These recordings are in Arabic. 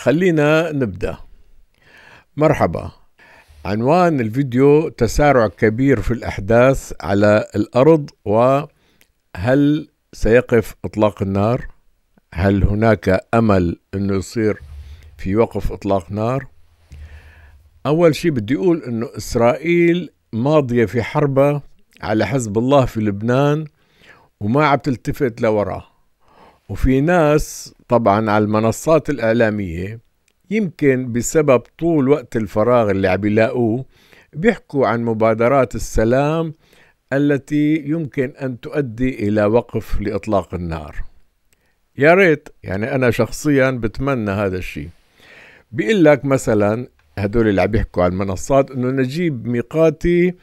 خلينا نبدأ مرحبا عنوان الفيديو تسارع كبير في الأحداث على الأرض وهل سيقف إطلاق النار؟ هل هناك أمل أنه يصير في وقف إطلاق نار؟ أول شيء بدي أقول أنه إسرائيل ماضية في حربها على حزب الله في لبنان وما عم تلتفت لوراه وفي ناس طبعا على المنصات الإعلامية يمكن بسبب طول وقت الفراغ اللي عم يلاقوه بيحكوا عن مبادرات السلام التي يمكن أن تؤدي إلى وقف لإطلاق النار يا ريت يعني أنا شخصيا بتمنى هذا الشيء بيقول لك مثلا هدول اللي عم يحكوا على المنصات انه نجيب ميقاتي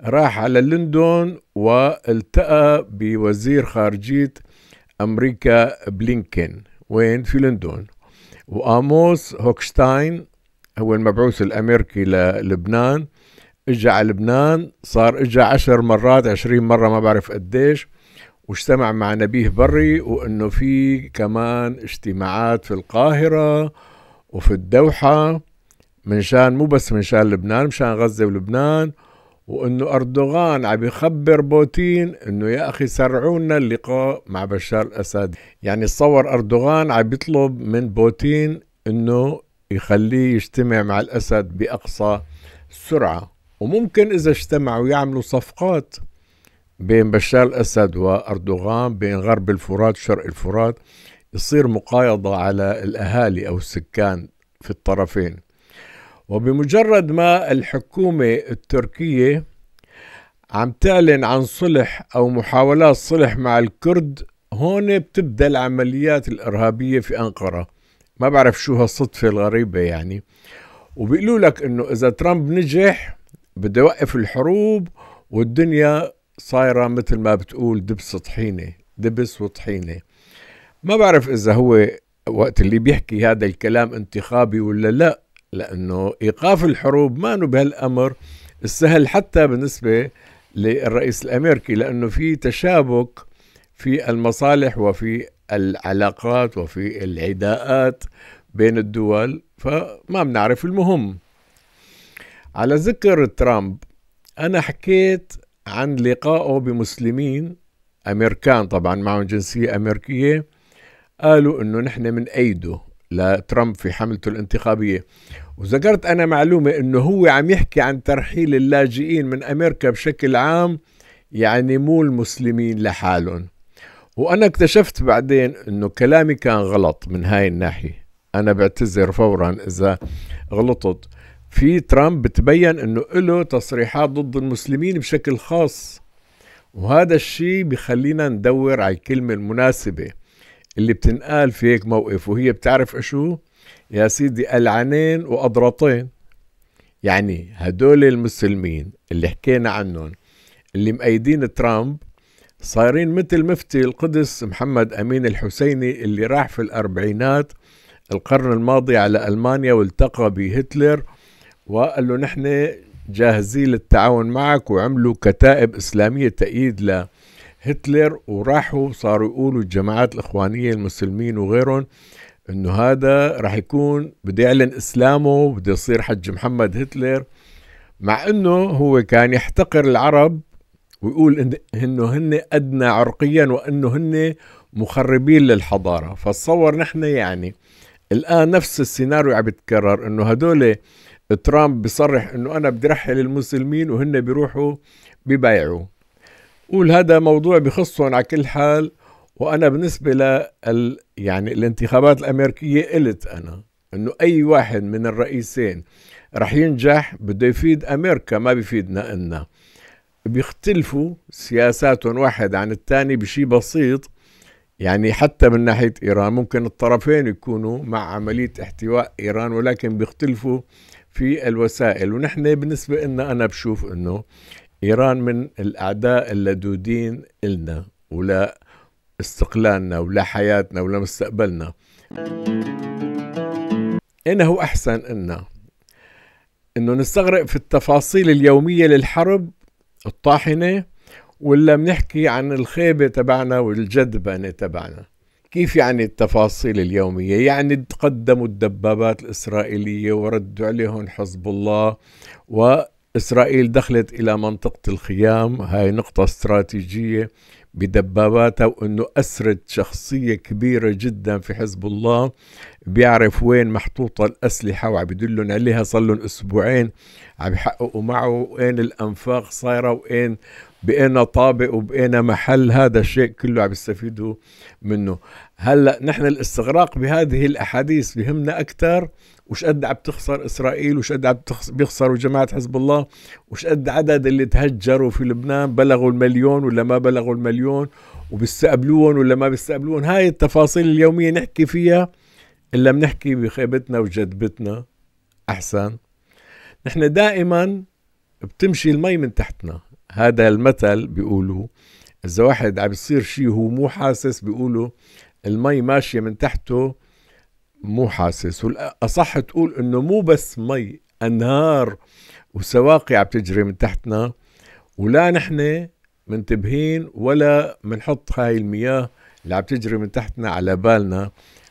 راح على لندن والتقى بوزير خارجيه أمريكا بلينكن وين في لندن وآموس هوكشتاين هو المبعوث الأمريكي للبنان اجى على لبنان صار اجى عشر مرات عشرين مرة ما بعرف قديش واجتمع مع نبيه بري وانه في كمان اجتماعات في القاهرة وفي الدوحة منشان مو بس منشان لبنان مشان غزة ولبنان وانه اردوغان عم يخبر بوتين انه يا اخي سرعوا لنا اللقاء مع بشار الاسد يعني تصور اردوغان عم يطلب من بوتين انه يخليه يجتمع مع الاسد باقصى سرعه وممكن اذا اجتمعوا يعملوا صفقات بين بشار الاسد واردوغان بين غرب الفرات وشرق الفرات يصير مقايضه على الاهالي او السكان في الطرفين وبمجرد ما الحكومة التركية عم تعلن عن صلح أو محاولات صلح مع الكرد هون بتبدأ العمليات الإرهابية في أنقرة ما بعرف شو هالصدفة الغريبة يعني وبيقولوا لك إنه إذا ترامب نجح بده يوقف الحروب والدنيا صايرة مثل ما بتقول دبس وطحينة دبس وطحينة ما بعرف إذا هو وقت اللي بيحكي هذا الكلام انتخابي ولا لا لأنه إيقاف الحروب ما بهالأمر السهل حتى بالنسبة للرئيس الأمريكي لأنه في تشابك في المصالح وفي العلاقات وفي العداءات بين الدول فما بنعرف المهم على ذكر ترامب أنا حكيت عن لقائه بمسلمين أمريكان طبعا معهم جنسية أمريكية قالوا أنه نحن من أيده لترامب في حملته الانتخابية وذكرت أنا معلومة أنه هو عم يحكي عن ترحيل اللاجئين من أمريكا بشكل عام يعني مو المسلمين لحالهم وأنا اكتشفت بعدين أنه كلامي كان غلط من هاي الناحية أنا بعتذر فورا إذا غلطت في ترامب بتبين أنه له تصريحات ضد المسلمين بشكل خاص وهذا الشيء بخلينا ندور على الكلمة المناسبة اللي بتنقال في هيك موقف وهي بتعرف شو يا سيدي العنين واضرطين يعني هدول المسلمين اللي حكينا عنهم اللي مأيدين ترامب صايرين مثل مفتي القدس محمد أمين الحسيني اللي راح في الأربعينات القرن الماضي على ألمانيا والتقى بهتلر وقال له نحن جاهزين للتعاون معك وعملوا كتائب إسلامية تأييد هتلر وراحوا صاروا يقولوا الجماعات الإخوانية المسلمين وغيرهم انه هذا راح يكون بده يعلن اسلامه بده يصير حج محمد هتلر مع انه هو كان يحتقر العرب ويقول إن انه هن ادنى عرقيا وانه هن مخربين للحضاره فتصور نحن يعني الان نفس السيناريو عم يتكرر انه هدول ترامب بيصرح انه انا بدي رحل المسلمين وهن بيروحوا ببايعوا قول هذا موضوع بخصهم على كل حال وانا بالنسبه لل يعني الانتخابات الامريكيه قلت انا انه اي واحد من الرئيسين رح ينجح بده يفيد امريكا ما بيفيدنا النا بيختلفوا سياساتهم واحد عن الثاني بشيء بسيط يعني حتى من ناحيه ايران ممكن الطرفين يكونوا مع عمليه احتواء ايران ولكن بيختلفوا في الوسائل ونحن بالنسبه لنا انا بشوف انه إيران من الأعداء اللدودين إلنا ولا استقلالنا ولا حياتنا ولا مستقبلنا إنه أحسن إنا إنه نستغرق في التفاصيل اليومية للحرب الطاحنة ولا بنحكي عن الخيبة تبعنا والجدبنة تبعنا كيف يعني التفاصيل اليومية؟ يعني تقدموا الدبابات الإسرائيلية وردوا عليهم حزب الله و إسرائيل دخلت إلى منطقة الخيام هاي نقطة استراتيجية بدباباتها وأنه أسرت شخصية كبيرة جدا في حزب الله بيعرف وين محطوطة الأسلحة وعم يدلون عليها صار لهم أسبوعين عم يحققوا معه وين الأنفاق صايرة وين بقينا طابق وبقينا محل هذا الشيء كله عم يستفيدوا منه هلا نحن الاستغراق بهذه الأحاديث بهمنا أكثر وش قد عم تخسر اسرائيل وش قد عم بيخسروا جماعه حزب الله وش قد عدد اللي تهجروا في لبنان بلغوا المليون ولا ما بلغوا المليون وبيستقبلوهم ولا ما بيستقبلوهم هاي التفاصيل اليوميه نحكي فيها الا بنحكي بخيبتنا وجذبتنا احسن نحن دائما بتمشي المي من تحتنا هذا المثل بيقولوا اذا واحد عم يصير شيء هو مو حاسس بيقولوا المي ماشيه من تحته مو حاسس والأصح تقول أنه مو بس مي أنهار وسواقي عم تجري من تحتنا ولا نحن منتبهين ولا منحط هاي المياه اللي عم تجري من تحتنا على بالنا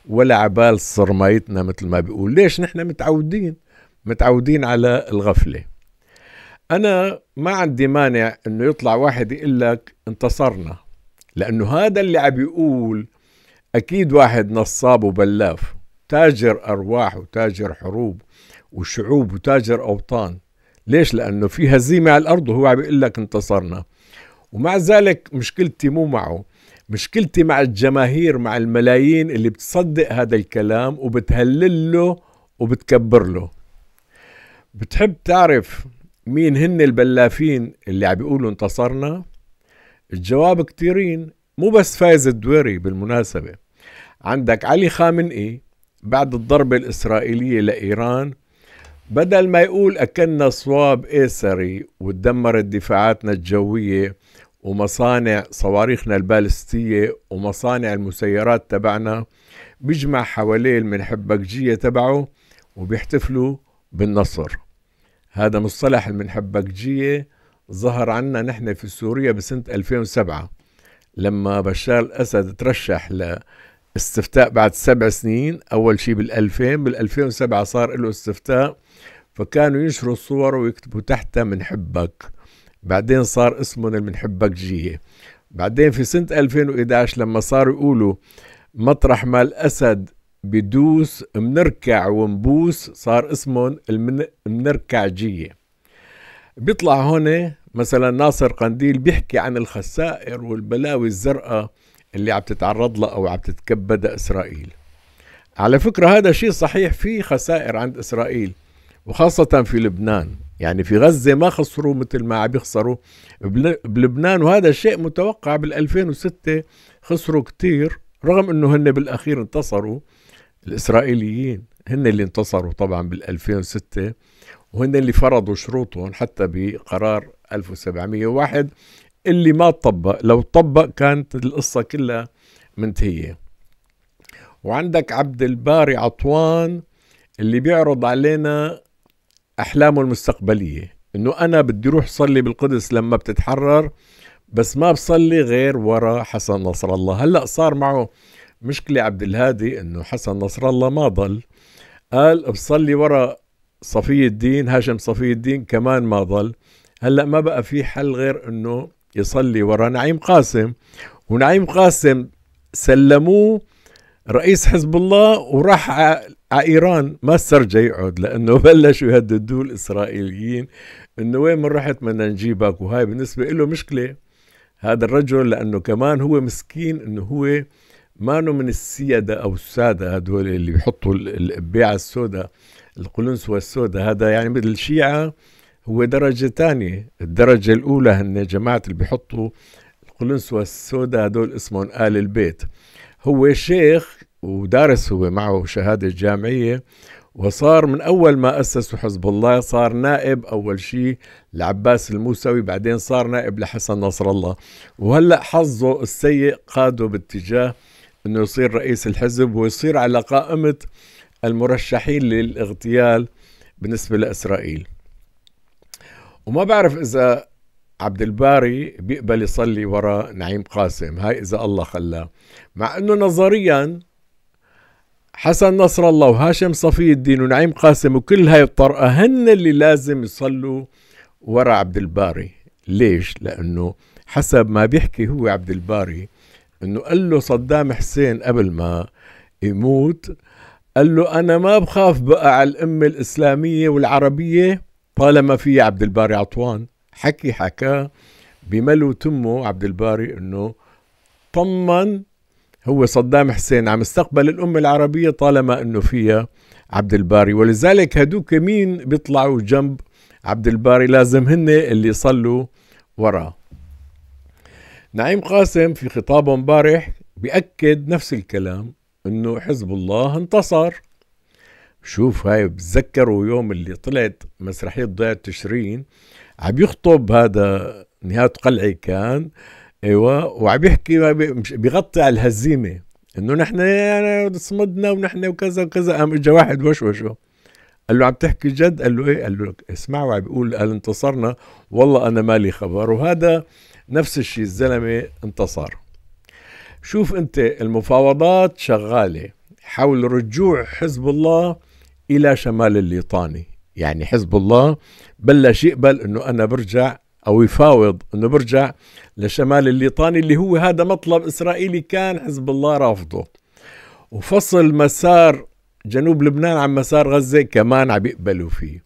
ولا عبال صرمايتنا مثل ما بيقول ليش نحن متعودين متعودين على الغفلة أنا ما عندي مانع أنه يطلع واحد يقول لك انتصرنا لأنه هذا اللي عم بيقول أكيد واحد نصاب وبلاف تاجر أرواح وتاجر حروب وشعوب وتاجر أوطان ليش لأنه في هزيمة على الأرض وهو عم بيقول لك انتصرنا ومع ذلك مشكلتي مو معه مشكلتي مع الجماهير مع الملايين اللي بتصدق هذا الكلام وبتهلل له وبتكبر له بتحب تعرف مين هن البلافين اللي عم بيقولوا انتصرنا الجواب كتيرين مو بس فايز الدويري بالمناسبة عندك علي خامنئي بعد الضربة الإسرائيلية لإيران بدل ما يقول أكلنا صواب إيسري وتدمرت دفاعاتنا الجوية ومصانع صواريخنا البالستية ومصانع المسيرات تبعنا بيجمع حواليه المنحبكجية تبعه وبيحتفلوا بالنصر هذا مصطلح المنحبكجية ظهر عنا نحن في سوريا بسنة 2007 لما بشار الأسد ترشح استفتاء بعد سبع سنين أول شيء بال2000 بال2007 صار له استفتاء فكانوا ينشروا الصور ويكتبوا تحتها من حبك بعدين صار اسمه من حبك جيه بعدين في سنة 2011 لما صاروا يقولوا مطرح ما الأسد بدوس منركع ونبوس صار اسمهم المنركعجية بيطلع هون مثلا ناصر قنديل بيحكي عن الخسائر والبلاوي الزرقاء اللي عم تتعرض له أو عم تتكبدها إسرائيل على فكرة هذا شيء صحيح في خسائر عند إسرائيل وخاصة في لبنان يعني في غزة ما خسروا مثل ما عم يخسروا بلبنان وهذا الشيء متوقع بال2006 خسروا كثير رغم انه هن بالاخير انتصروا الاسرائيليين هن اللي انتصروا طبعا بال2006 وهن اللي فرضوا شروطهم حتى بقرار 1701 اللي ما طبق لو طبق كانت القصة كلها منتهية وعندك عبد الباري عطوان اللي بيعرض علينا أحلامه المستقبلية إنه أنا بدي روح صلي بالقدس لما بتتحرر بس ما بصلي غير ورا حسن نصر الله هلأ صار معه مشكلة عبد الهادي إنه حسن نصر الله ما ضل قال بصلي ورا صفي الدين هاشم صفي الدين كمان ما ضل هلأ ما بقى في حل غير إنه يصلي ورا نعيم قاسم ونعيم قاسم سلموه رئيس حزب الله وراح على ايران ما استرجع يقعد لانه بلشوا يهددوه الاسرائيليين انه وين من رحت بدنا نجيبك وهاي بالنسبه له مشكله هذا الرجل لانه كمان هو مسكين انه هو مانو من السيادة او السادة هدول اللي بيحطوا البيعة السوداء القلنسوة السوداء هذا يعني مثل الشيعة هو درجة تانية الدرجة الأولى هن جماعة اللي بيحطوا القلنسوة السوداء هدول اسمهم آل البيت هو شيخ ودارس هو معه شهادة جامعية وصار من أول ما أسسوا حزب الله صار نائب أول شيء لعباس الموسوي بعدين صار نائب لحسن نصر الله وهلأ حظه السيء قاده باتجاه أنه يصير رئيس الحزب ويصير على قائمة المرشحين للاغتيال بالنسبة لإسرائيل وما بعرف اذا عبد الباري بيقبل يصلي ورا نعيم قاسم هاي اذا الله خلاه مع انه نظريا حسن نصر الله وهاشم صفي الدين ونعيم قاسم وكل هاي الطرقة هن اللي لازم يصلوا ورا عبد الباري ليش لانه حسب ما بيحكي هو عبد الباري انه قال له صدام حسين قبل ما يموت قال له انا ما بخاف بقى على الامه الاسلاميه والعربيه طالما في عبد الباري عطوان حكي حكاه بملو تمه عبد الباري انه طمن هو صدام حسين عم استقبل الأمة العربية طالما أنه فيها عبد الباري ولذلك هدوك مين بيطلعوا جنب عبد الباري لازم هن اللي يصلوا وراه نعيم قاسم في خطابه امبارح بأكد نفس الكلام أنه حزب الله انتصر شوف هاي بتذكروا يوم اللي طلعت مسرحية ضيعة تشرين عم يخطب هذا نهاد قلعي كان ايوه وعم يحكي بيغطي على الهزيمة انه نحن يعني صمدنا ونحن وكذا وكذا قام اجى واحد وشوشه قال له عم تحكي جد قال له ايه قال له اسمع وعم بيقول قال انتصرنا والله انا مالي خبر وهذا نفس الشيء الزلمه انتصر شوف انت المفاوضات شغاله حول رجوع حزب الله الى شمال الليطاني يعني حزب الله بلش يقبل انه انا برجع او يفاوض انه برجع لشمال الليطاني اللي هو هذا مطلب اسرائيلي كان حزب الله رافضه وفصل مسار جنوب لبنان عن مسار غزه كمان عم يقبلوا فيه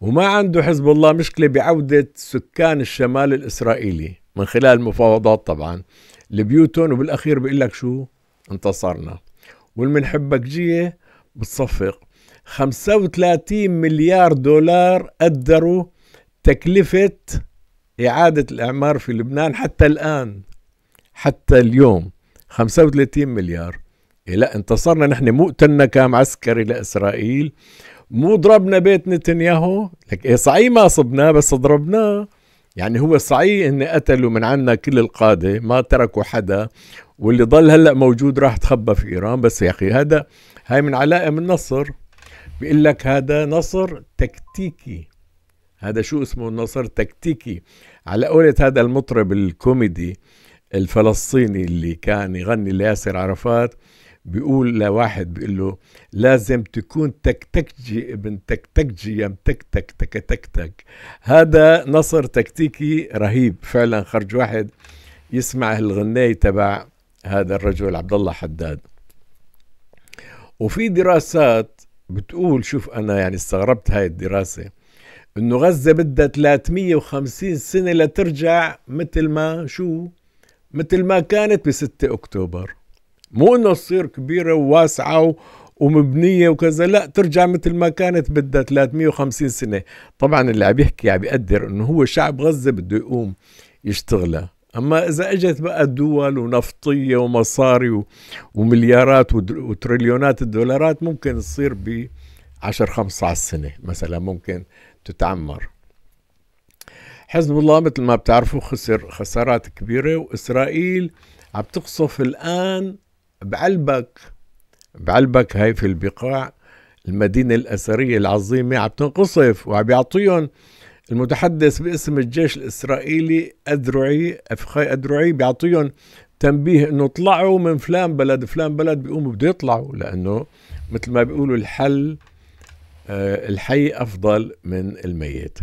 وما عنده حزب الله مشكله بعوده سكان الشمال الاسرائيلي من خلال المفاوضات طبعا لبيوتهم وبالاخير بيقول لك شو انتصرنا والمنحبك جيه بتصفق 35 مليار دولار قدروا تكلفة إعادة الإعمار في لبنان حتى الآن حتى اليوم 35 مليار إيه لا انتصرنا نحن مو قتلنا كام عسكري لإسرائيل مو ضربنا بيت نتنياهو لك إيه صحيح ما صبناه بس ضربناه يعني هو صحيح ان قتلوا من عنا كل القادة ما تركوا حدا واللي ضل هلأ موجود راح تخبى في إيران بس يا أخي هذا هاي من من نصر بيقول لك هذا نصر تكتيكي هذا شو اسمه نصر تكتيكي على قولة هذا المطرب الكوميدي الفلسطيني اللي كان يغني لياسر عرفات بيقول لواحد بيقول له لازم تكون تكتكجي ابن تكتكجي يم تكتك تكتكتك هذا نصر تكتيكي رهيب فعلا خرج واحد يسمع الغنية تبع هذا الرجل عبد الله حداد وفي دراسات بتقول شوف أنا يعني استغربت هاي الدراسة إنه غزة بدها 350 سنة لترجع مثل ما شو مثل ما كانت ب 6 أكتوبر مو إنه تصير كبيرة وواسعة ومبنية وكذا لا ترجع مثل ما كانت بدها 350 سنة طبعا اللي عم يحكي عم يقدر إنه هو شعب غزة بده يقوم يشتغلها اما اذا اجت بقى دول ونفطيه ومصاري ومليارات وتريليونات الدولارات ممكن تصير ب 10 15 سنه مثلا ممكن تتعمر حزب الله مثل ما بتعرفوا خسر خسارات كبيره واسرائيل عم تقصف الان بعلبك بعلبك هاي في البقاع المدينه الاثريه العظيمه عم تنقصف وعم يعطيهم المتحدث باسم الجيش الإسرائيلي أدرعي أفخاي أدرعي بيعطيهم تنبيه انه طلعوا من فلان بلد فلان بلد بيقوموا بده يطلعوا لانه مثل ما بيقولوا الحل آه، الحي افضل من الميت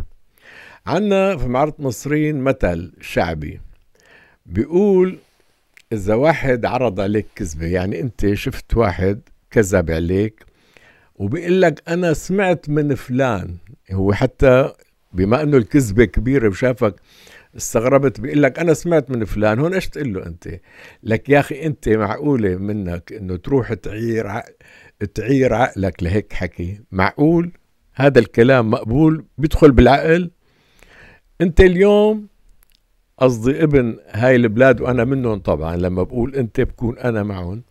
عنا في معرض مصرين مثل شعبي بيقول اذا واحد عرض عليك كذبه يعني انت شفت واحد كذب عليك وبيقول لك انا سمعت من فلان هو حتى بما انه الكذبه كبيره وشافك استغربت بيقول لك انا سمعت من فلان هون ايش تقول له انت لك يا اخي انت معقوله منك انه تروح تعير عقل تعير عقلك لهيك حكي معقول هذا الكلام مقبول بيدخل بالعقل انت اليوم قصدي ابن هاي البلاد وانا منهم طبعا لما بقول انت بكون انا معهم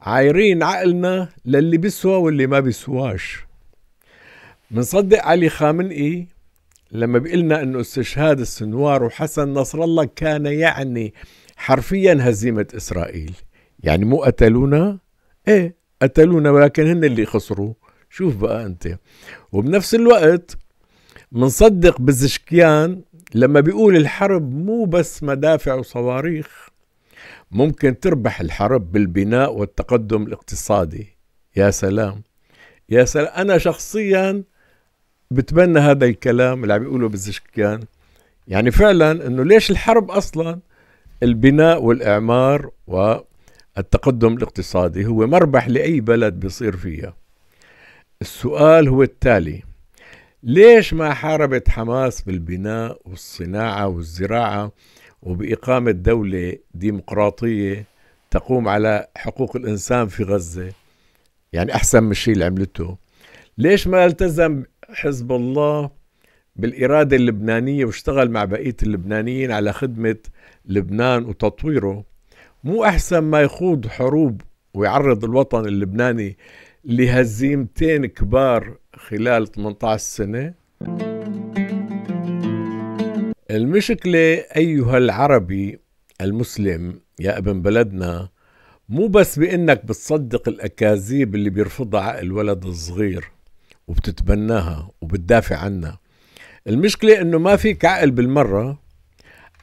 عايرين عقلنا للي بيسوى واللي ما بيسواش منصدق علي خامنئي لما بيقلنا انه استشهاد السنوار وحسن نصر الله كان يعني حرفيا هزيمة اسرائيل يعني مو قتلونا ايه قتلونا ولكن هن اللي خسروا شوف بقى انت وبنفس الوقت منصدق بزشكيان لما بيقول الحرب مو بس مدافع وصواريخ ممكن تربح الحرب بالبناء والتقدم الاقتصادي يا سلام يا سلام أنا شخصيا بتمنى هذا الكلام اللي عم يقوله بالزشكان يعني فعلا انه ليش الحرب اصلا البناء والاعمار والتقدم الاقتصادي هو مربح لاي بلد بيصير فيها السؤال هو التالي ليش ما حاربت حماس بالبناء والصناعه والزراعه وباقامه دوله ديمقراطيه تقوم على حقوق الانسان في غزه يعني احسن من الشيء اللي عملته ليش ما التزم حزب الله بالإرادة اللبنانية واشتغل مع بقية اللبنانيين على خدمة لبنان وتطويره مو أحسن ما يخوض حروب ويعرض الوطن اللبناني لهزيمتين كبار خلال 18 سنة المشكلة أيها العربي المسلم يا ابن بلدنا مو بس بأنك بتصدق الأكاذيب اللي بيرفضها عقل الصغير وبتتبناها وبتدافع عنها المشكلة انه ما فيك عقل بالمرة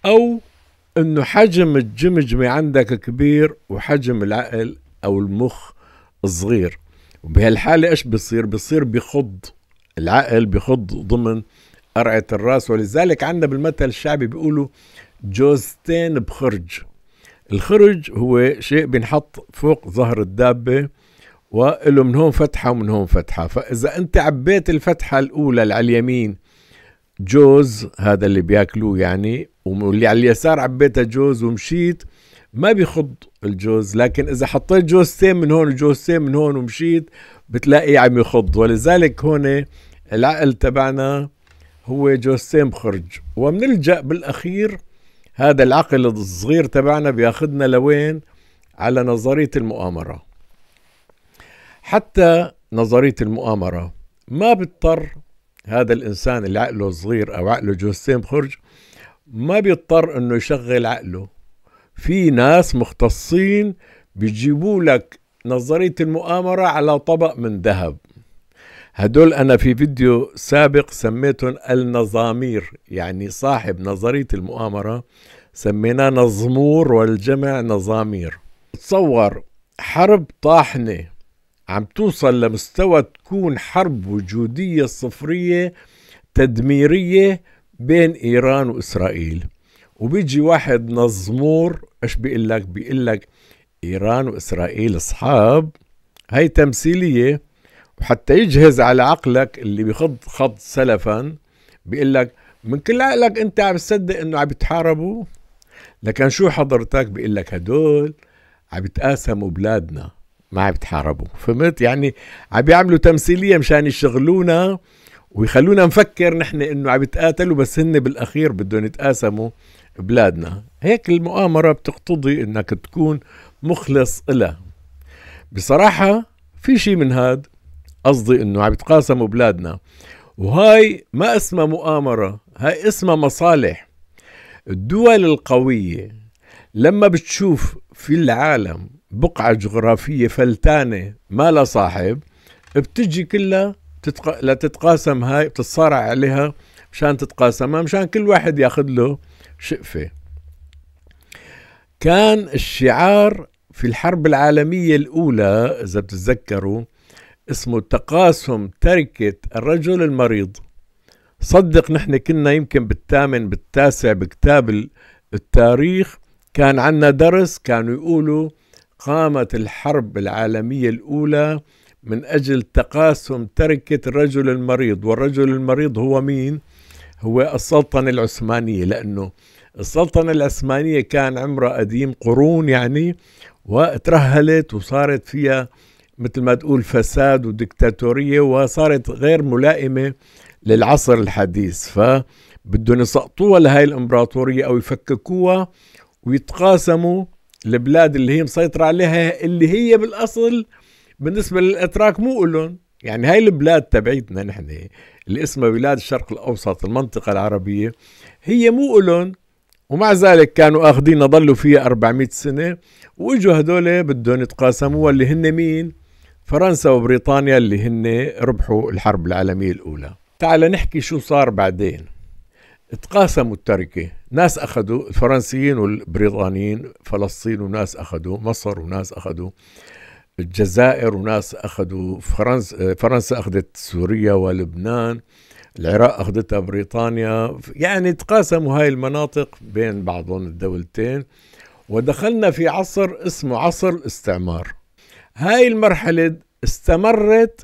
او انه حجم الجمجمة عندك كبير وحجم العقل او المخ صغير وبهالحالة ايش بصير بصير بخض العقل بخض ضمن قرعة الراس ولذلك عندنا بالمثل الشعبي بيقولوا جوزتين بخرج الخرج هو شيء بنحط فوق ظهر الدابة وله من هون فتحة ومن هون فتحة فإذا أنت عبيت الفتحة الأولى اللي على اليمين جوز هذا اللي بياكلوه يعني واللي على اليسار عبيتها جوز ومشيت ما بيخض الجوز لكن إذا حطيت جوزتين من هون وجوزتين من هون ومشيت بتلاقيه عم يخض ولذلك هون العقل تبعنا هو جوزتين بخرج وبنلجأ بالأخير هذا العقل الصغير تبعنا بياخدنا لوين على نظرية المؤامرة حتى نظرية المؤامرة ما بيضطر هذا الإنسان اللي عقله صغير أو عقله جوستين بخرج ما بيضطر إنه يشغل عقله في ناس مختصين بيجيبوا لك نظرية المؤامرة على طبق من ذهب هدول أنا في فيديو سابق سميتهم النظامير يعني صاحب نظرية المؤامرة سميناه نظمور والجمع نظامير تصور حرب طاحنة عم توصل لمستوى تكون حرب وجودية صفرية تدميرية بين إيران وإسرائيل وبيجي واحد نظمور ايش بيقول لك بيقول لك إيران وإسرائيل أصحاب هاي تمثيلية وحتى يجهز على عقلك اللي بيخض خط سلفا بيقول لك من كل عقلك انت عم تصدق انه عم يتحاربوا لكن شو حضرتك بيقول لك هدول عم يتقاسموا بلادنا ما عم يتحاربوا فهمت يعني عم بيعملوا تمثيليه مشان يشغلونا ويخلونا نفكر نحن انه عم يتقاتلوا بس هن بالاخير بدهم يتقاسموا بلادنا هيك المؤامره بتقتضي انك تكون مخلص لها بصراحه في شيء من هاد قصدي انه عم يتقاسموا بلادنا وهاي ما اسمها مؤامره هاي اسمها مصالح الدول القويه لما بتشوف في العالم بقعة جغرافية فلتانة ما لها صاحب بتجي كلها تتق... لتتقاسم هاي بتتصارع عليها مشان تتقاسمها مشان كل واحد ياخذ له شقفة كان الشعار في الحرب العالمية الأولى إذا بتتذكروا اسمه تقاسم تركة الرجل المريض صدق نحن كنا يمكن بالثامن بالتاسع بكتاب التاريخ كان عندنا درس كانوا يقولوا قامت الحرب العالمية الأولى من أجل تقاسم تركة الرجل المريض والرجل المريض هو مين؟ هو السلطنة العثمانية لأنه السلطنة العثمانية كان عمرها قديم قرون يعني وترهلت وصارت فيها مثل ما تقول فساد ودكتاتورية وصارت غير ملائمة للعصر الحديث فبدهم يسقطوها لهي الإمبراطورية أو يفككوها ويتقاسموا البلاد اللي هي مسيطرة عليها اللي هي بالأصل بالنسبة للأتراك مو إلهم يعني هاي البلاد تبعيتنا نحن اللي اسمها بلاد الشرق الأوسط المنطقة العربية هي مو إلهم ومع ذلك كانوا اخذين ضلوا فيها 400 سنه واجوا هدول بدهم يتقاسموها اللي هن مين؟ فرنسا وبريطانيا اللي هن ربحوا الحرب العالميه الاولى. تعال نحكي شو صار بعدين. تقاسموا التركه ناس أخذوا الفرنسيين والبريطانيين فلسطين وناس أخذوا مصر وناس أخذوا الجزائر وناس أخذوا فرنسا فرنسا أخذت سوريا ولبنان العراق أخذتها بريطانيا يعني تقاسموا هاي المناطق بين بعضهم الدولتين ودخلنا في عصر اسمه عصر الاستعمار هاي المرحلة استمرت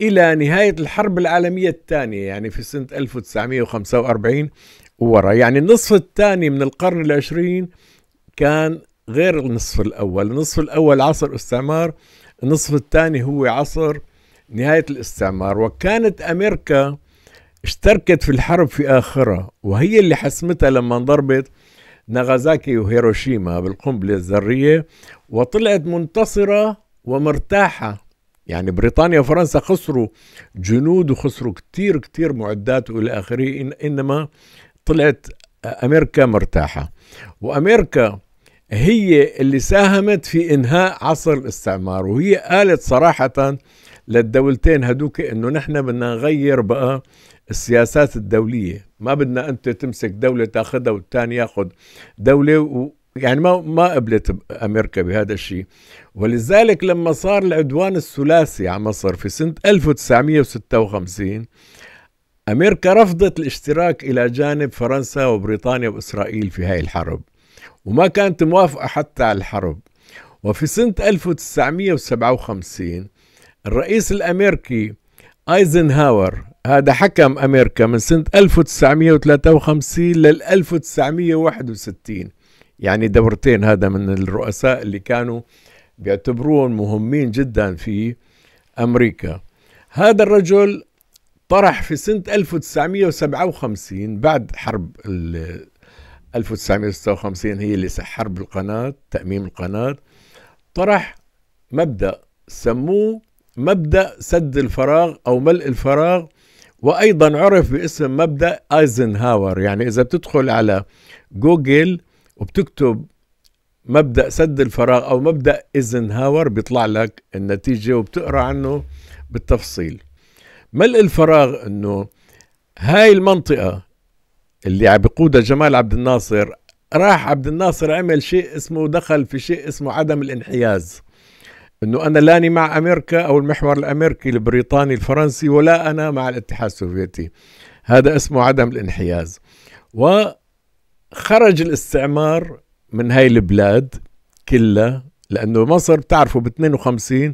إلى نهاية الحرب العالمية الثانية يعني في سنة 1945 ورا يعني النصف الثاني من القرن العشرين كان غير النصف الأول النصف الأول عصر استعمار النصف الثاني هو عصر نهاية الاستعمار وكانت أمريكا اشتركت في الحرب في آخرها وهي اللي حسمتها لما انضربت ناغازاكي وهيروشيما بالقنبلة الذرية وطلعت منتصرة ومرتاحة يعني بريطانيا وفرنسا خسروا جنود وخسروا كتير كتير معدات وإلى آخره إنما طلعت امريكا مرتاحه وامريكا هي اللي ساهمت في انهاء عصر الاستعمار وهي قالت صراحه للدولتين هدوك انه نحن بدنا نغير بقى السياسات الدوليه ما بدنا انت تمسك دوله تاخذها والثاني ياخذ دوله و يعني ما ما قبلت امريكا بهذا الشيء ولذلك لما صار العدوان الثلاثي على مصر في سنه 1956 أمريكا رفضت الاشتراك إلى جانب فرنسا وبريطانيا وإسرائيل في هاي الحرب وما كانت موافقة حتى على الحرب وفي سنة 1957 الرئيس الأمريكي ايزنهاور هذا حكم امريكا من سنه 1953 لل 1961 يعني دورتين هذا من الرؤساء اللي كانوا بيعتبروهم مهمين جدا في امريكا هذا الرجل طرح في سنة 1957 بعد حرب 1956 هي اللي حرب القناة تأميم القناة طرح مبدأ سموه مبدأ سد الفراغ أو ملء الفراغ وأيضا عرف باسم مبدأ أيزنهاور يعني إذا بتدخل على جوجل وبتكتب مبدأ سد الفراغ أو مبدأ إيزنهاور بيطلع لك النتيجة وبتقرأ عنه بالتفصيل ملء الفراغ انه هاي المنطقه اللي عم بقودها جمال عبد الناصر راح عبد الناصر عمل شيء اسمه دخل في شيء اسمه عدم الانحياز انه انا لاني مع امريكا او المحور الامريكي البريطاني الفرنسي ولا انا مع الاتحاد السوفيتي هذا اسمه عدم الانحياز وخرج الاستعمار من هاي البلاد كلها لانه مصر بتعرفوا ب 52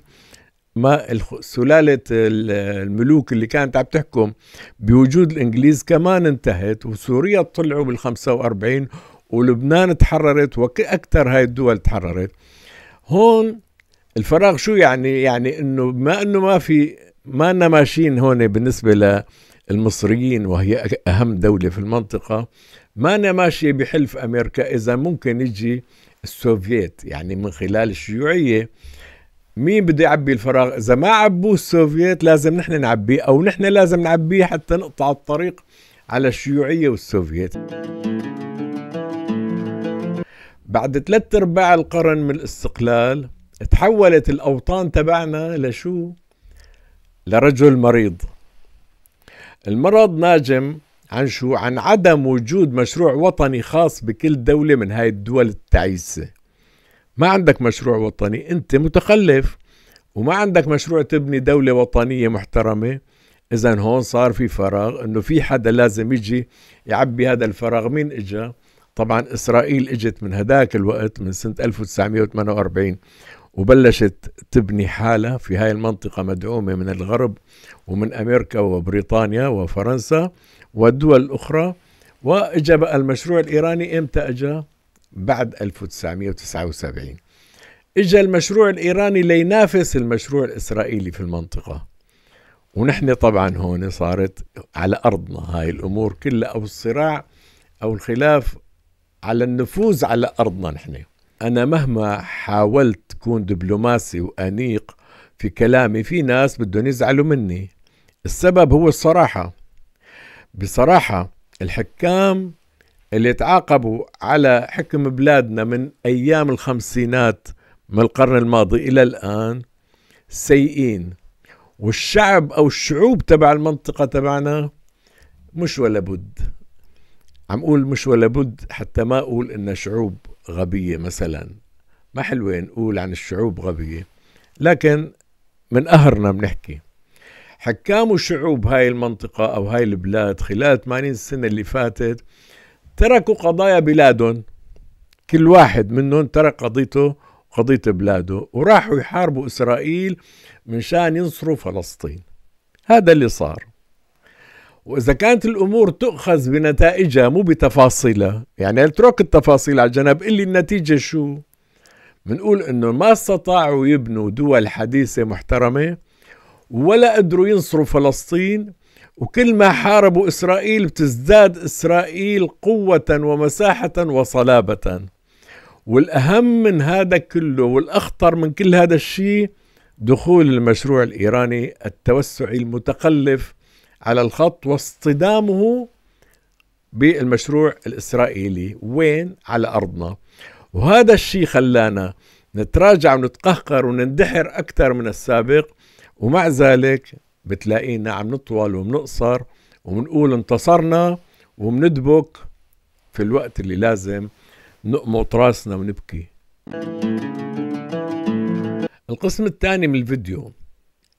ما سلالة الملوك اللي كانت عم تحكم بوجود الإنجليز كمان انتهت وسوريا طلعوا بال 45 ولبنان تحررت وأكثر هاي الدول تحررت هون الفراغ شو يعني يعني انه ما انه ما في ما أنا ماشيين هون بالنسبة للمصريين وهي أهم دولة في المنطقة ما أنا ماشية بحلف أمريكا إذا ممكن يجي السوفييت يعني من خلال الشيوعية مين بده يعبي الفراغ اذا ما عبوه السوفييت لازم نحن نعبيه او نحن لازم نعبيه حتى نقطع الطريق على الشيوعيه والسوفييت بعد ثلاث ارباع القرن من الاستقلال تحولت الاوطان تبعنا لشو لرجل مريض المرض ناجم عن شو عن عدم وجود مشروع وطني خاص بكل دوله من هاي الدول التعيسه ما عندك مشروع وطني انت متخلف وما عندك مشروع تبني دولة وطنية محترمة اذا هون صار في فراغ انه في حدا لازم يجي يعبي هذا الفراغ مين اجا طبعا اسرائيل اجت من هداك الوقت من سنة 1948 وبلشت تبني حالها في هاي المنطقة مدعومة من الغرب ومن أمريكا وبريطانيا وفرنسا والدول الأخرى وإجا بقى المشروع الإيراني إمتى إجا بعد 1979 اجى المشروع الايراني لينافس المشروع الاسرائيلي في المنطقه ونحن طبعا هون صارت على ارضنا هاي الامور كلها او الصراع او الخلاف على النفوذ على ارضنا نحن انا مهما حاولت كون دبلوماسي وانيق في كلامي في ناس بدهم يزعلوا مني السبب هو الصراحه بصراحه الحكام اللي تعاقبوا على حكم بلادنا من أيام الخمسينات من القرن الماضي إلى الآن سيئين والشعب أو الشعوب تبع المنطقة تبعنا مش ولا بد عم أقول مش ولا بد حتى ما أقول إن شعوب غبية مثلا ما حلوة نقول عن الشعوب غبية لكن من قهرنا بنحكي حكام وشعوب هاي المنطقة أو هاي البلاد خلال 80 سنة اللي فاتت تركوا قضايا بلادهم كل واحد منهم ترك قضيته وقضية بلاده وراحوا يحاربوا إسرائيل من شان ينصروا فلسطين هذا اللي صار وإذا كانت الأمور تؤخذ بنتائجها مو بتفاصيلها يعني اترك التفاصيل على جنب اللي النتيجة شو بنقول إنه ما استطاعوا يبنوا دول حديثة محترمة ولا قدروا ينصروا فلسطين وكل ما حاربوا إسرائيل بتزداد إسرائيل قوة ومساحة وصلابة والأهم من هذا كله والأخطر من كل هذا الشيء دخول المشروع الإيراني التوسعي المتخلف على الخط واصطدامه بالمشروع الإسرائيلي وين على أرضنا وهذا الشيء خلانا نتراجع ونتقهقر ونندحر أكثر من السابق ومع ذلك بتلاقينا عم نطول ومنقصر وبنقول انتصرنا وبندبك في الوقت اللي لازم نقمط راسنا ونبكي القسم الثاني من الفيديو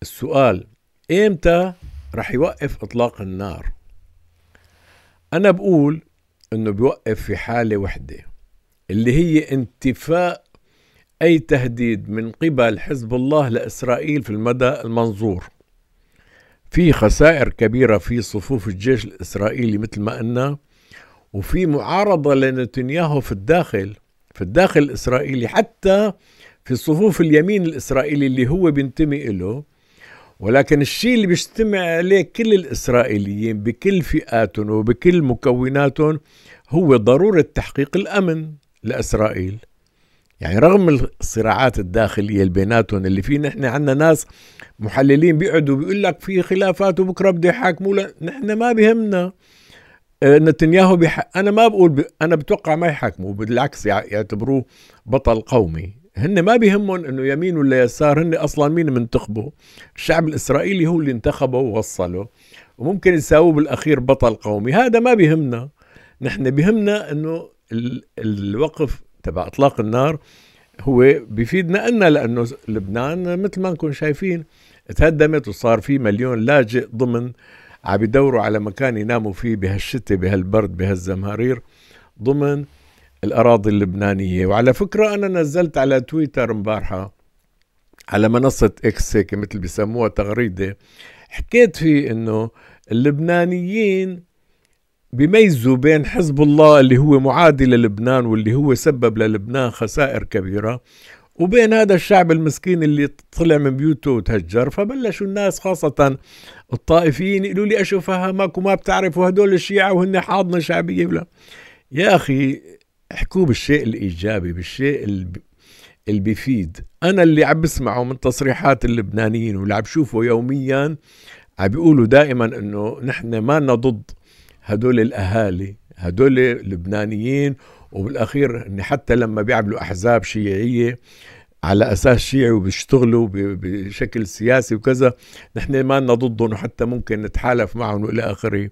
السؤال ايمتى رح يوقف اطلاق النار انا بقول انه بيوقف في حالة وحدة اللي هي انتفاء اي تهديد من قبل حزب الله لاسرائيل في المدى المنظور في خسائر كبيرة في صفوف الجيش الإسرائيلي مثل ما قلنا وفي معارضة لنتنياهو في الداخل في الداخل الإسرائيلي حتى في صفوف اليمين الإسرائيلي اللي هو بينتمي إله ولكن الشيء اللي بيجتمع عليه كل الإسرائيليين بكل فئاتهم وبكل مكوناتهم هو ضرورة تحقيق الأمن لإسرائيل يعني رغم الصراعات الداخليه اللي بيناتهم اللي في نحن عندنا ناس محللين بيقعدوا بيقول لك في خلافات وبكره بده يحاكموا نحن ما بهمنا آه، نتنياهو بيحق انا ما بقول ب... انا بتوقع ما يحاكموا بالعكس يعتبروه بطل قومي هن ما بيهمهم انه يمين ولا يسار هن اصلا مين منتخبه الشعب الاسرائيلي هو اللي انتخبه ووصله وممكن يساووه بالاخير بطل قومي هذا ما بيهمنا نحن بيهمنا انه الوقف تبع اطلاق النار هو بيفيدنا النا لانه لبنان مثل ما انكم شايفين تهدمت وصار في مليون لاجئ ضمن عم يدوروا على مكان يناموا فيه بهالشتاء بهالبرد بهالزمهرير ضمن الاراضي اللبنانيه وعلى فكره انا نزلت على تويتر امبارحه على منصه اكس هيك مثل بيسموها تغريده حكيت فيه انه اللبنانيين بيميزوا بين حزب الله اللي هو معادي للبنان واللي هو سبب للبنان خسائر كبيره وبين هذا الشعب المسكين اللي طلع من بيوته وتهجر فبلشوا الناس خاصة الطائفيين يقولوا لي أشو فهمك وما بتعرفوا هدول الشيعة وهن حاضنة شعبية ولا يا أخي احكوا بالشيء الإيجابي بالشيء اللي بيفيد أنا اللي عم بسمعه من تصريحات اللبنانيين واللي عم بشوفه يوميا عم بيقولوا دائما أنه نحن ما ضد هدول الأهالي هدول لبنانيين وبالأخير إن حتى لما بيعملوا أحزاب شيعية على أساس شيعي وبيشتغلوا بشكل سياسي وكذا نحن ما لنا ضدهم وحتى ممكن نتحالف معهم وإلى آخره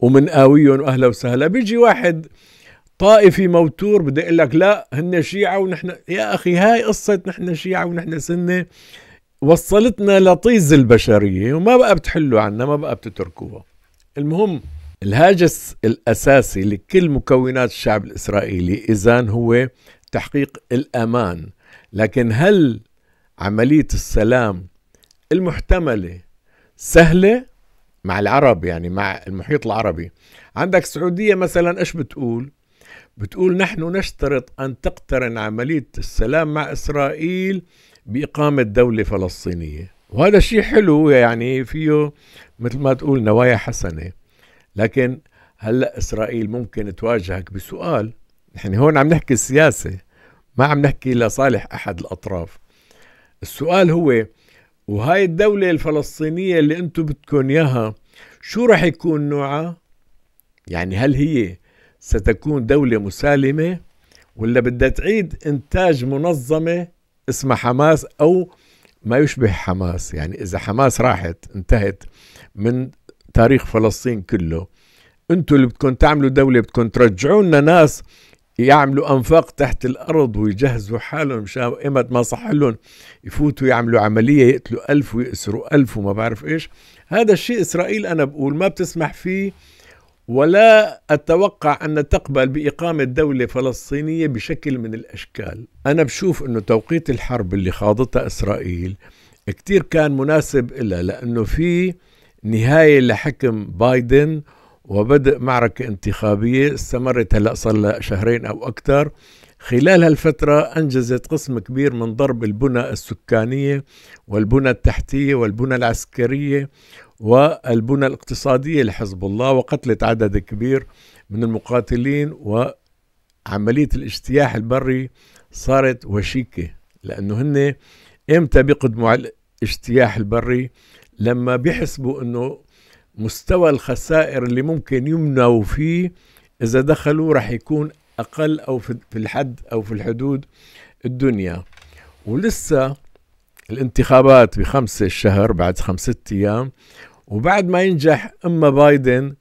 ومنقاويهم وأهلا وسهلا بيجي واحد طائفي موتور بدي اقول لك لا هن شيعه ونحن يا اخي هاي قصه نحن شيعه ونحن سنه وصلتنا لطيز البشريه وما بقى بتحلوا عنا ما بقى بتتركوها المهم الهاجس الأساسي لكل مكونات الشعب الإسرائيلي إذا هو تحقيق الأمان لكن هل عملية السلام المحتملة سهلة مع العرب يعني مع المحيط العربي عندك السعودية مثلا إيش بتقول بتقول نحن نشترط أن تقترن عملية السلام مع إسرائيل بإقامة دولة فلسطينية وهذا شيء حلو يعني فيه مثل ما تقول نوايا حسنه لكن هلا اسرائيل ممكن تواجهك بسؤال نحن يعني هون عم نحكي سياسه ما عم نحكي لصالح احد الاطراف السؤال هو وهاي الدولة الفلسطينية اللي انتم بدكم اياها شو رح يكون نوعها؟ يعني هل هي ستكون دولة مسالمة ولا بدها تعيد انتاج منظمة اسمها حماس او ما يشبه حماس يعني اذا حماس راحت انتهت من تاريخ فلسطين كله انتوا اللي بدكم تعملوا دولة بدكم ترجعوا لنا ناس يعملوا انفاق تحت الارض ويجهزوا حالهم مشان ايمت ما صح لهم يفوتوا يعملوا عمليه يقتلوا ألف ويأسروا ألف وما بعرف ايش هذا الشيء اسرائيل انا بقول ما بتسمح فيه ولا اتوقع ان تقبل باقامه دوله فلسطينيه بشكل من الاشكال انا بشوف انه توقيت الحرب اللي خاضتها اسرائيل كتير كان مناسب إلا لانه في نهاية لحكم بايدن وبدء معركة انتخابية استمرت هلأ صار لها شهرين أو أكثر خلال هالفترة أنجزت قسم كبير من ضرب البنى السكانية والبنى التحتية والبنى العسكرية والبنى الاقتصادية لحزب الله وقتلت عدد كبير من المقاتلين وعملية الاجتياح البري صارت وشيكة لأنه هن إمتى بيقدموا على الاجتياح البري لما بيحسبوا انه مستوى الخسائر اللي ممكن يمنعوا فيه اذا دخلوا رح يكون اقل او في الحد او في الحدود الدنيا ولسه الانتخابات بخمسة الشهر بعد خمسة ايام وبعد ما ينجح اما بايدن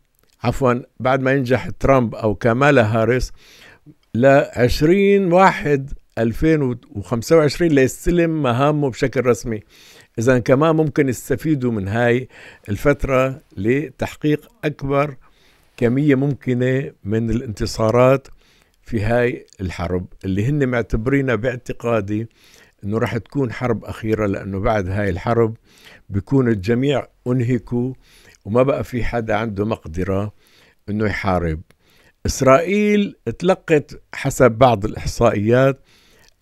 عفوا بعد ما ينجح ترامب او كامالا هاريس ل 20 واحد 2025 ليستلم مهامه بشكل رسمي إذا كمان ممكن يستفيدوا من هاي الفترة لتحقيق أكبر كمية ممكنة من الانتصارات في هاي الحرب اللي هن معتبرينها باعتقادي انه راح تكون حرب اخيره لانه بعد هاي الحرب بيكون الجميع انهكوا وما بقى في حدا عنده مقدره انه يحارب اسرائيل تلقت حسب بعض الاحصائيات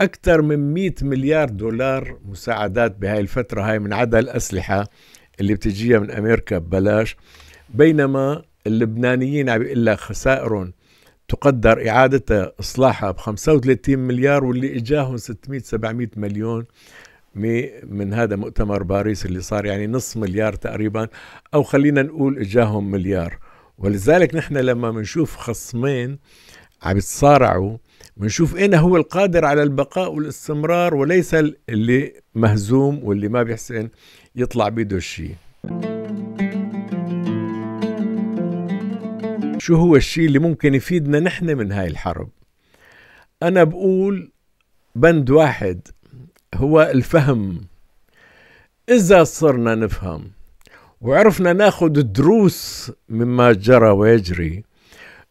أكثر من 100 مليار دولار مساعدات بهاي الفترة هاي من عدا الأسلحة اللي بتجيها من أمريكا ببلاش بينما اللبنانيين عم بيقول لك خسائرهم تقدر إعادتها إصلاحها ب 35 مليار واللي إجاهم 600 700 مليون من هذا مؤتمر باريس اللي صار يعني نص مليار تقريبا أو خلينا نقول إجاهم مليار ولذلك نحن لما بنشوف خصمين عم يتصارعوا بنشوف اين هو القادر على البقاء والاستمرار وليس اللي مهزوم واللي ما بيحسن يطلع بيده الشيء شو هو الشيء اللي ممكن يفيدنا نحن من هاي الحرب انا بقول بند واحد هو الفهم اذا صرنا نفهم وعرفنا ناخذ دروس مما جرى ويجري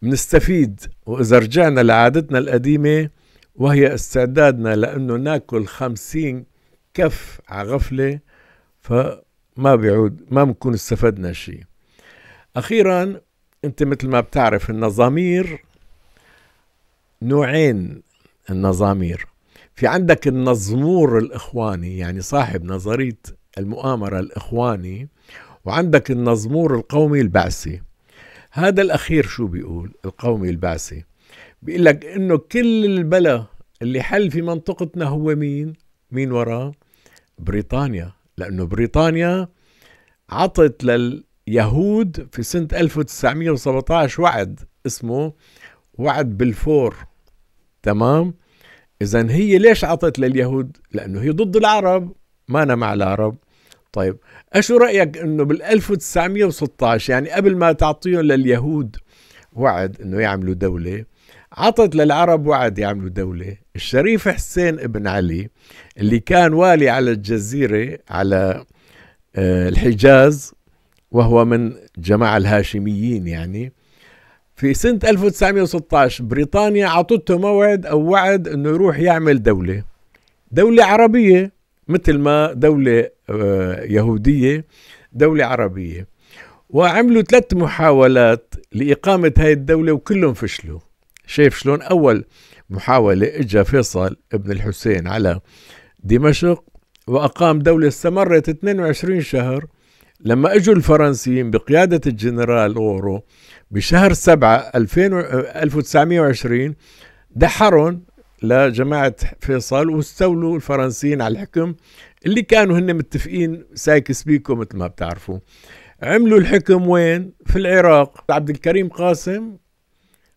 منستفيد وإذا رجعنا لعادتنا القديمة وهي استعدادنا لأنه ناكل خمسين كف على غفلة فما بيعود ما بنكون استفدنا شيء أخيرا أنت مثل ما بتعرف النظامير نوعين النظامير في عندك النظمور الإخواني يعني صاحب نظرية المؤامرة الإخواني وعندك النظمور القومي البعثي هذا الأخير شو بيقول القومي البعثي بيقول لك إنه كل البلا اللي حل في منطقتنا هو مين مين وراه بريطانيا لأنه بريطانيا عطت لليهود في سنة 1917 وعد اسمه وعد بالفور تمام إذا هي ليش عطت لليهود لأنه هي ضد العرب ما أنا مع العرب طيب اشو رايك انه بال 1916 يعني قبل ما تعطيهم لليهود وعد انه يعملوا دوله عطت للعرب وعد يعملوا دولة الشريف حسين ابن علي اللي كان والي على الجزيرة على آه، الحجاز وهو من جماعة الهاشميين يعني في سنة 1916 بريطانيا عطته موعد أو وعد أنه يروح يعمل دولة دولة عربية مثل ما دولة آه، يهودية دولة عربية وعملوا ثلاث محاولات لإقامة هاي الدولة وكلهم فشلوا شايف شلون أول محاولة إجا فيصل ابن الحسين على دمشق وأقام دولة استمرت 22 شهر لما اجوا الفرنسيين بقيادة الجنرال غورو بشهر 7 1920 آه، دحرهم لجماعة فيصل واستولوا الفرنسيين على الحكم اللي كانوا هن متفقين سايكس بيكو مثل ما بتعرفوا عملوا الحكم وين؟ في العراق عبد الكريم قاسم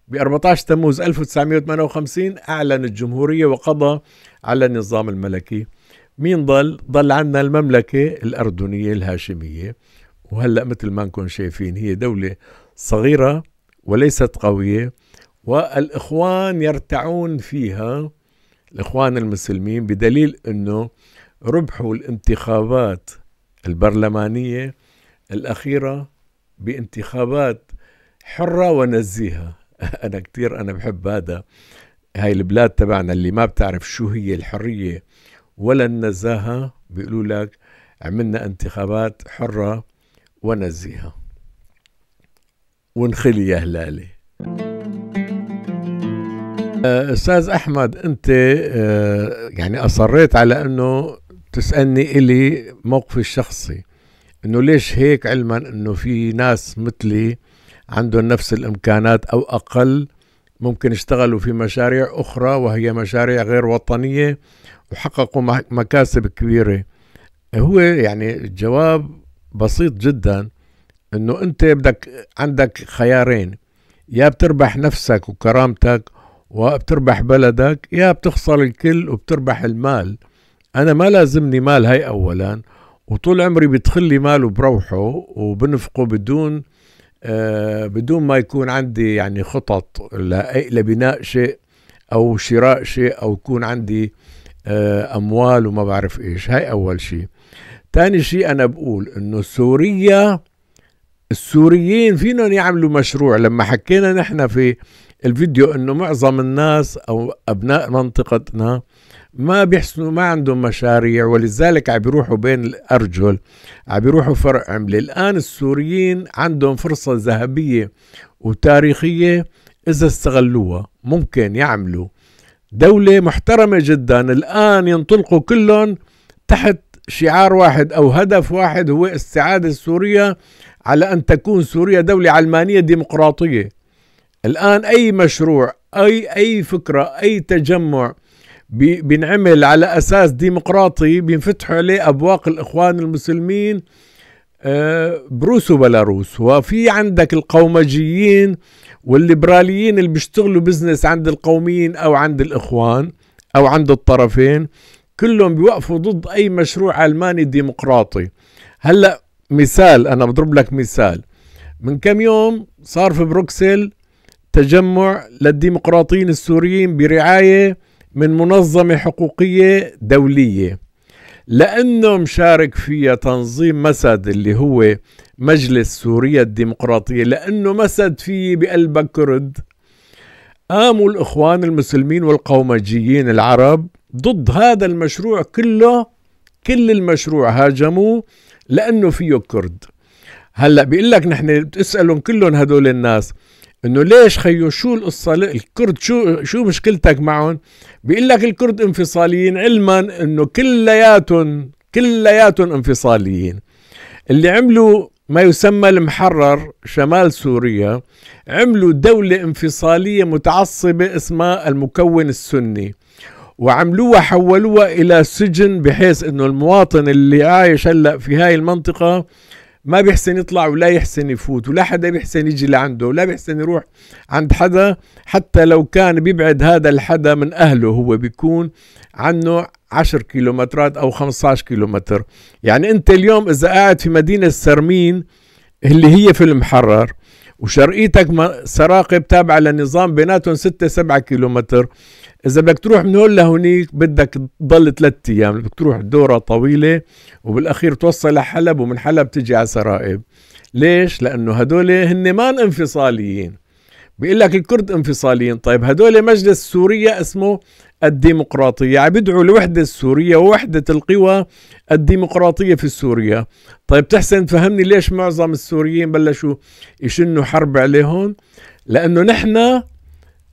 ب 14 تموز 1958 أعلن الجمهورية وقضى على النظام الملكي مين ضل؟ ضل عندنا المملكة الأردنية الهاشمية وهلأ مثل ما نكون شايفين هي دولة صغيرة وليست قوية والإخوان يرتعون فيها الإخوان المسلمين بدليل أنه ربحوا الانتخابات البرلمانية الأخيرة بانتخابات حرة ونزيهة أنا كثير أنا بحب هذا هاي البلاد تبعنا اللي ما بتعرف شو هي الحرية ولا النزاهة بيقولوا لك عملنا انتخابات حرة ونزيهة ونخلي يا هلالي آه، استاذ احمد انت آه، يعني اصريت على انه تسالني الي موقفي الشخصي انه ليش هيك علما انه في ناس مثلي عندهم نفس الامكانات او اقل ممكن يشتغلوا في مشاريع اخرى وهي مشاريع غير وطنيه وحققوا مكاسب كبيره هو يعني الجواب بسيط جدا انه انت بدك عندك خيارين يا بتربح نفسك وكرامتك وبتربح بلدك يا بتخسر الكل وبتربح المال انا ما لازمني مال هي اولا وطول عمري بيدخل لي مال وبروحه وبنفقه بدون آه بدون ما يكون عندي يعني خطط لبناء شيء او شراء شيء او يكون عندي آه اموال وما بعرف ايش هاي اول شيء ثاني شيء انا بقول انه سوريا السوريين فينهم يعملوا مشروع لما حكينا نحن في الفيديو انه معظم الناس او ابناء منطقتنا ما بيحسنوا ما عندهم مشاريع ولذلك عم بيروحوا بين الارجل عم بيروحوا فرق عمله الان السوريين عندهم فرصه ذهبيه وتاريخيه اذا استغلوها ممكن يعملوا دولة محترمة جدا الآن ينطلقوا كلهم تحت شعار واحد أو هدف واحد هو استعادة سوريا على أن تكون سوريا دولة علمانية ديمقراطية الآن أي مشروع أي أي فكرة أي تجمع بينعمل على أساس ديمقراطي بينفتحوا عليه أبواق الإخوان المسلمين آه، بروس وبلاروس وفي عندك القومجيين والليبراليين اللي بيشتغلوا بزنس عند القوميين أو عند الإخوان أو عند الطرفين كلهم بيوقفوا ضد أي مشروع علماني ديمقراطي هلأ مثال أنا بضرب لك مثال من كم يوم صار في بروكسل تجمع للديمقراطيين السوريين برعاية من منظمة حقوقية دولية لأنه مشارك فيها تنظيم مسد اللي هو مجلس سوريا الديمقراطية لأنه مسد فيه بقلبها كرد قاموا الإخوان المسلمين والقومجيين العرب ضد هذا المشروع كله كل المشروع هاجموه لأنه فيه كرد هلا بيقول لك نحن بتسألهم كلهم هدول الناس انه ليش خيو شو القصه الكرد شو شو مشكلتك معهم بيقول لك الكرد انفصاليين علما انه كلياتهم كلياتهم انفصاليين اللي عملوا ما يسمى المحرر شمال سوريا عملوا دولة انفصالية متعصبة اسمها المكون السني وعملوها حولوها إلى سجن بحيث أنه المواطن اللي عايش هلأ في هاي المنطقة ما بيحسن يطلع ولا يحسن يفوت ولا حدا بيحسن يجي لعنده ولا بيحسن يروح عند حدا حتى لو كان بيبعد هذا الحدا من أهله هو بيكون عنه 10 كيلومترات أو 15 كيلومتر يعني أنت اليوم إذا قاعد في مدينة سرمين اللي هي في المحرر وشرقيتك سراقب تابعة لنظام بيناتهم 6 7 كيلومتر اذا بدك تروح من هون لهونيك بدك تضل ثلاث ايام بدك تروح دوره طويله وبالاخير توصل لحلب ومن حلب تجي على سرائب ليش لانه هدول هن ما انفصاليين بيقول لك الكرد انفصاليين طيب هدول مجلس سوريا اسمه الديمقراطية عم يعني يدعوا لوحدة السورية ووحدة القوى الديمقراطية في سوريا طيب تحسن تفهمني ليش معظم السوريين بلشوا يشنوا حرب عليهم لأنه نحن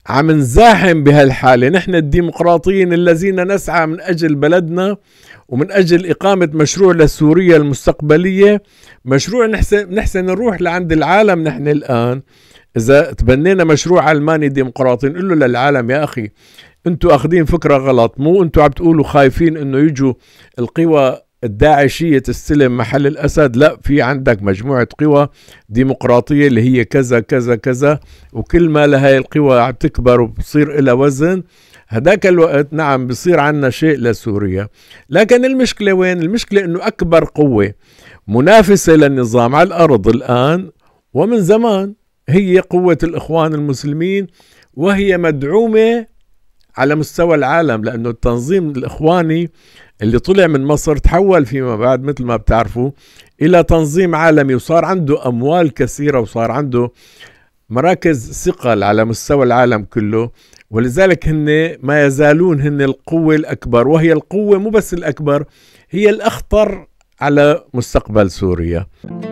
عم نزاحم بهالحالة نحن الديمقراطيين الذين نسعى من أجل بلدنا ومن أجل إقامة مشروع لسوريا المستقبلية مشروع نحسن, نحسن نروح لعند العالم نحن الآن إذا تبنينا مشروع علماني ديمقراطي نقول له للعالم يا أخي أنتوا أخذين فكرة غلط مو أنتوا عم تقولوا خايفين أنه يجوا القوى الداعشية تستلم محل الأسد لا في عندك مجموعة قوى ديمقراطية اللي هي كذا كذا كذا وكل ما لهي القوى عم تكبر وبصير إلى وزن هداك الوقت نعم بصير عنا شيء لسوريا لكن المشكلة وين المشكلة أنه أكبر قوة منافسة للنظام على الأرض الآن ومن زمان هي قوة الإخوان المسلمين وهي مدعومة على مستوى العالم لأنه التنظيم الإخواني اللي طلع من مصر تحول فيما بعد مثل ما بتعرفوا إلى تنظيم عالمي وصار عنده أموال كثيرة وصار عنده مراكز ثقل على مستوى العالم كله ولذلك هن ما يزالون هن القوة الأكبر وهي القوة مو بس الأكبر هي الأخطر على مستقبل سوريا